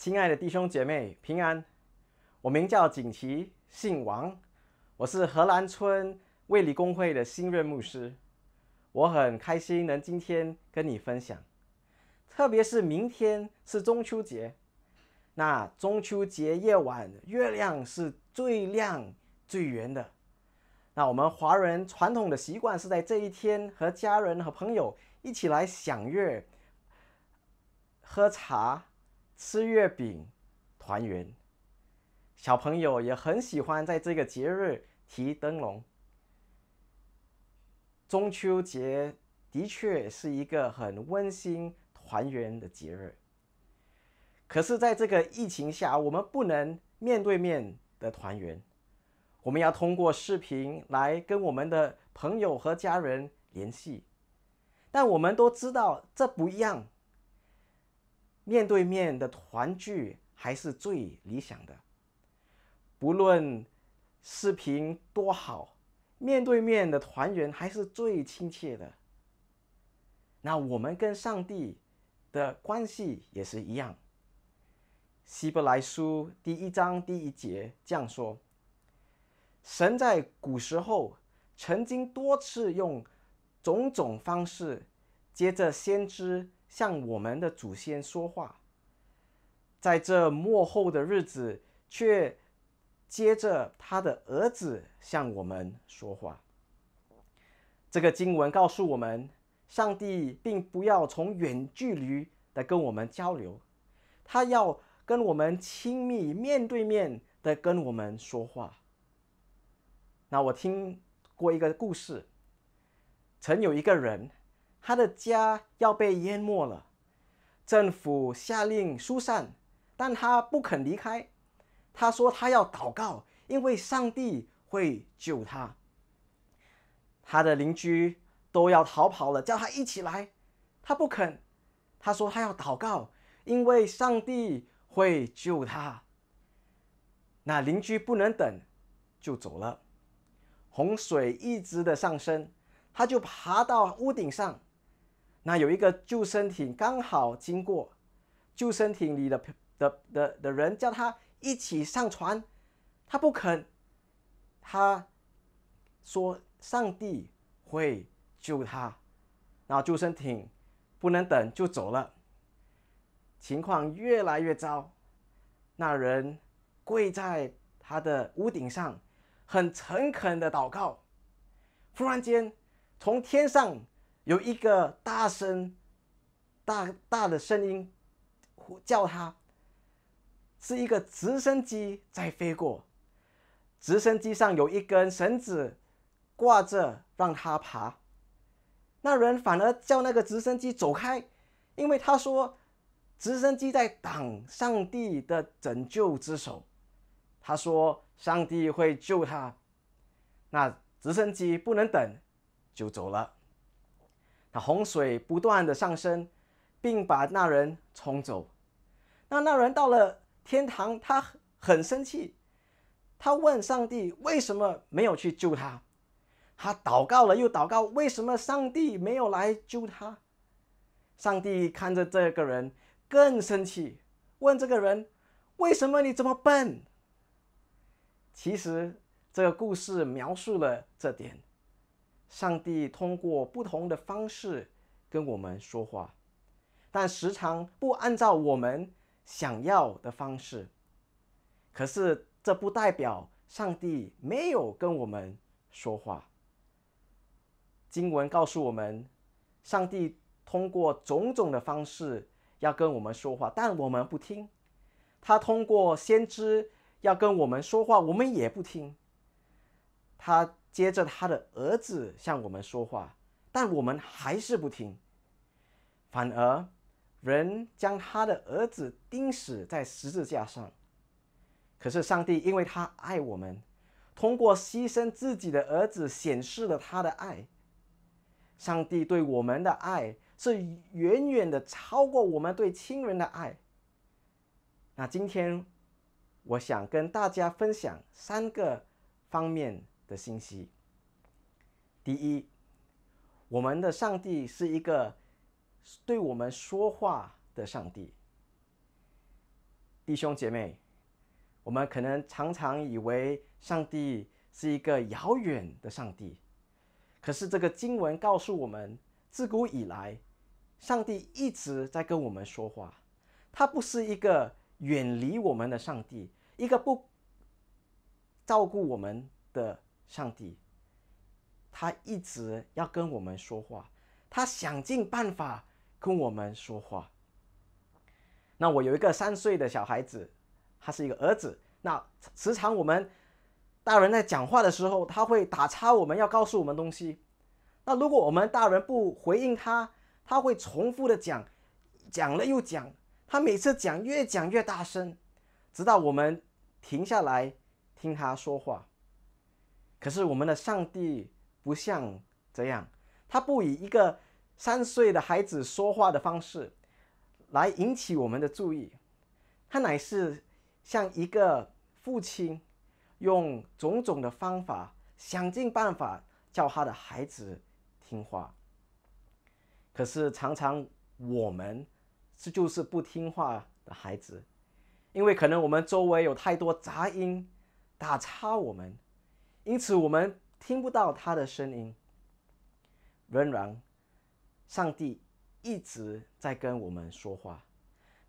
亲爱的弟兄姐妹，平安！我名叫锦旗，姓王，我是荷兰村卫理公会的新任牧师。我很开心能今天跟你分享，特别是明天是中秋节。那中秋节夜晚，月亮是最亮、最圆的。那我们华人传统的习惯是在这一天和家人、和朋友一起来赏月、喝茶。吃月饼，团圆。小朋友也很喜欢在这个节日提灯笼。中秋节的确是一个很温馨团圆的节日。可是，在这个疫情下，我们不能面对面的团圆，我们要通过视频来跟我们的朋友和家人联系。但我们都知道，这不一样。面对面的团聚还是最理想的，不论视频多好，面对面的团圆还是最亲切的。那我们跟上帝的关系也是一样。希伯来书第一章第一节这样说：神在古时候曾经多次用种种方式，接着先知。向我们的祖先说话，在这末后的日子，却接着他的儿子向我们说话。这个经文告诉我们，上帝并不要从远距离的跟我们交流，他要跟我们亲密面对面的跟我们说话。那我听过一个故事，曾有一个人。他的家要被淹没了，政府下令疏散，但他不肯离开。他说他要祷告，因为上帝会救他。他的邻居都要逃跑了，叫他一起来，他不肯。他说他要祷告，因为上帝会救他。那邻居不能等，就走了。洪水一直的上升，他就爬到屋顶上。那有一个救生艇刚好经过，救生艇里的的的的人叫他一起上船，他不肯，他，说上帝会救他，然后救生艇不能等就走了，情况越来越糟，那人跪在他的屋顶上，很诚恳的祷告，忽然间从天上。有一个大声、大大的声音呼叫他，是一个直升机在飞过，直升机上有一根绳子挂着让他爬。那人反而叫那个直升机走开，因为他说直升机在挡上帝的拯救之手。他说上帝会救他，那直升机不能等，就走了。那洪水不断的上升，并把那人冲走。那那人到了天堂，他很生气，他问上帝为什么没有去救他。他祷告了又祷告，为什么上帝没有来救他？上帝看着这个人更生气，问这个人为什么你这么笨？其实这个故事描述了这点。上帝通过不同的方式跟我们说话，但时常不按照我们想要的方式。可是这不代表上帝没有跟我们说话。经文告诉我们，上帝通过种种的方式要跟我们说话，但我们不听。他通过先知要跟我们说话，我们也不听。他。接着，他的儿子向我们说话，但我们还是不听，反而人将他的儿子钉死在十字架上。可是，上帝因为他爱我们，通过牺牲自己的儿子显示了他的爱。上帝对我们的爱是远远的超过我们对亲人的爱。那今天，我想跟大家分享三个方面。的信息。第一，我们的上帝是一个对我们说话的上帝。弟兄姐妹，我们可能常常以为上帝是一个遥远的上帝，可是这个经文告诉我们，自古以来，上帝一直在跟我们说话。他不是一个远离我们的上帝，一个不照顾我们的。上帝，他一直要跟我们说话，他想尽办法跟我们说话。那我有一个三岁的小孩子，他是一个儿子。那时常我们大人在讲话的时候，他会打岔，我们要告诉我们东西。那如果我们大人不回应他，他会重复的讲，讲了又讲，他每次讲越讲越大声，直到我们停下来听他说话。可是我们的上帝不像这样，他不以一个三岁的孩子说话的方式来引起我们的注意，他乃是像一个父亲，用种种的方法，想尽办法叫他的孩子听话。可是常常我们是就是不听话的孩子，因为可能我们周围有太多杂音打岔我们。因此，我们听不到他的声音。仍然，上帝一直在跟我们说话。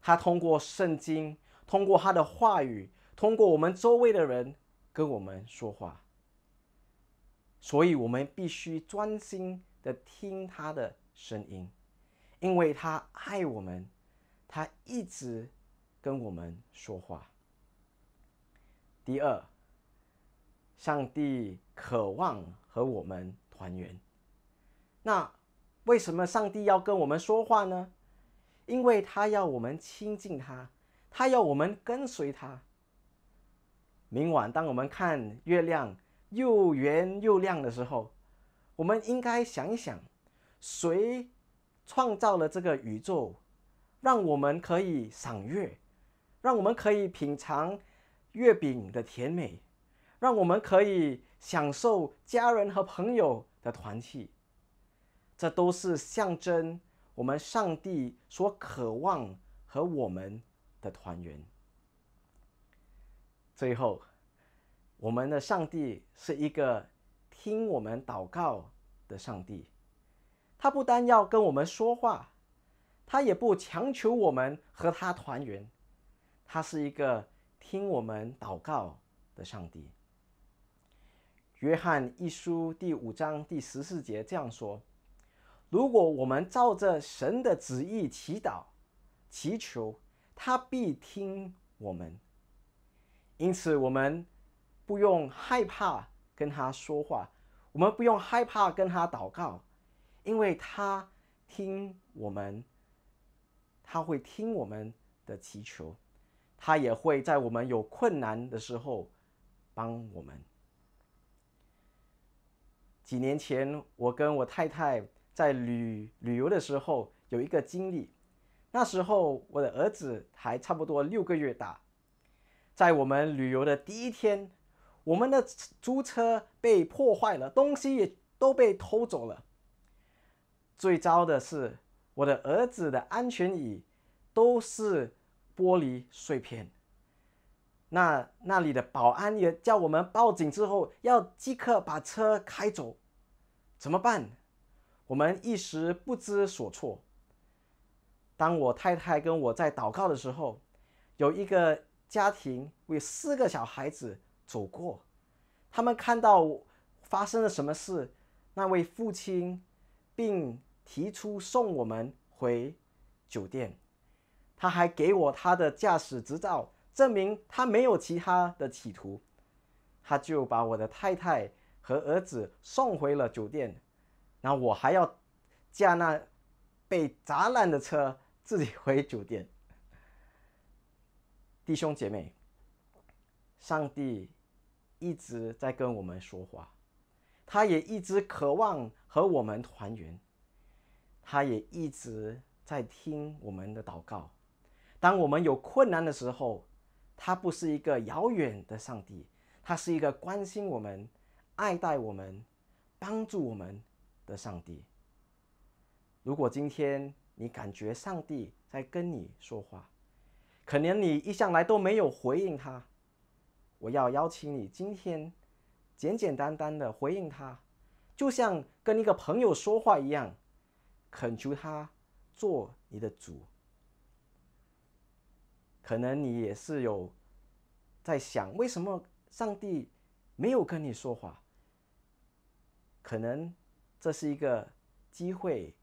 他通过圣经，通过他的话语，通过我们周围的人跟我们说话。所以，我们必须专心的听他的声音，因为他爱我们，他一直跟我们说话。第二。上帝渴望和我们团圆。那为什么上帝要跟我们说话呢？因为他要我们亲近他，他要我们跟随他。明晚当我们看月亮又圆又亮的时候，我们应该想一想，谁创造了这个宇宙，让我们可以赏月，让我们可以品尝月饼的甜美。让我们可以享受家人和朋友的团聚，这都是象征我们上帝所渴望和我们的团圆。最后，我们的上帝是一个听我们祷告的上帝，他不单要跟我们说话，他也不强求我们和他团圆，他是一个听我们祷告的上帝。约翰一书第五章第十四节这样说：“如果我们照着神的旨意祈祷、祈求，他必听我们。因此，我们不用害怕跟他说话，我们不用害怕跟他祷告，因为他听我们，他会听我们的祈求，他也会在我们有困难的时候帮我们。”几年前，我跟我太太在旅旅游的时候有一个经历。那时候我的儿子还差不多六个月大，在我们旅游的第一天，我们的租车被破坏了，东西也都被偷走了。最糟的是，我的儿子的安全椅都是玻璃碎片。那那里的保安也叫我们报警之后要即刻把车开走，怎么办？我们一时不知所措。当我太太跟我在祷告的时候，有一个家庭为四个小孩子走过，他们看到发生了什么事，那位父亲并提出送我们回酒店，他还给我他的驾驶执照。证明他没有其他的企图，他就把我的太太和儿子送回了酒店，那我还要驾那被砸烂的车自己回酒店。弟兄姐妹，上帝一直在跟我们说话，他也一直渴望和我们团圆，他也一直在听我们的祷告。当我们有困难的时候，他不是一个遥远的上帝，他是一个关心我们、爱戴我们、帮助我们的上帝。如果今天你感觉上帝在跟你说话，可能你一向来都没有回应他，我要邀请你今天简简单单的回应他，就像跟一个朋友说话一样，恳求他做你的主。可能你也是有在想，为什么上帝没有跟你说话？可能这是一个机会，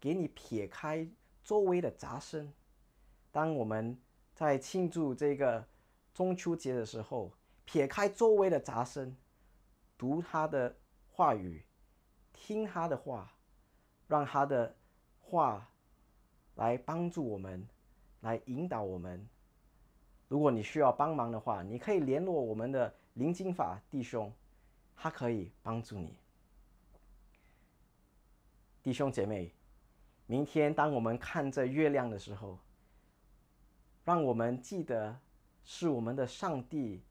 给你撇开周围的杂声。当我们在庆祝这个中秋节的时候，撇开周围的杂声，读他的话语，听他的话，让他的话来帮助我们，来引导我们。如果你需要帮忙的话，你可以联络我们的林金法弟兄，他可以帮助你。弟兄姐妹，明天当我们看着月亮的时候，让我们记得是我们的上帝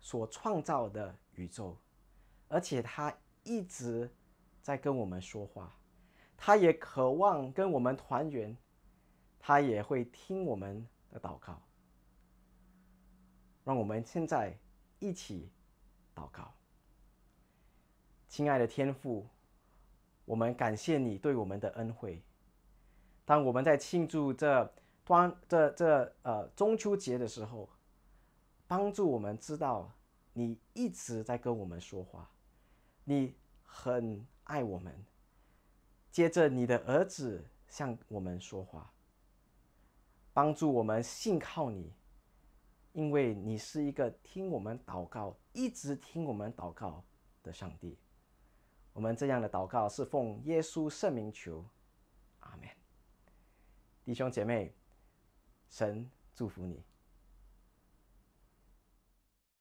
所创造的宇宙，而且他一直在跟我们说话，他也渴望跟我们团圆，他也会听我们的祷告。让我们现在一起祷告，亲爱的天父，我们感谢你对我们的恩惠。当我们在庆祝这端这这呃中秋节的时候，帮助我们知道你一直在跟我们说话，你很爱我们。接着，你的儿子向我们说话，帮助我们信靠你。因为你是一个听我们祷告、一直听我们祷告的上帝，我们这样的祷告是奉耶稣圣名求，阿门。弟兄姐妹，神祝福你。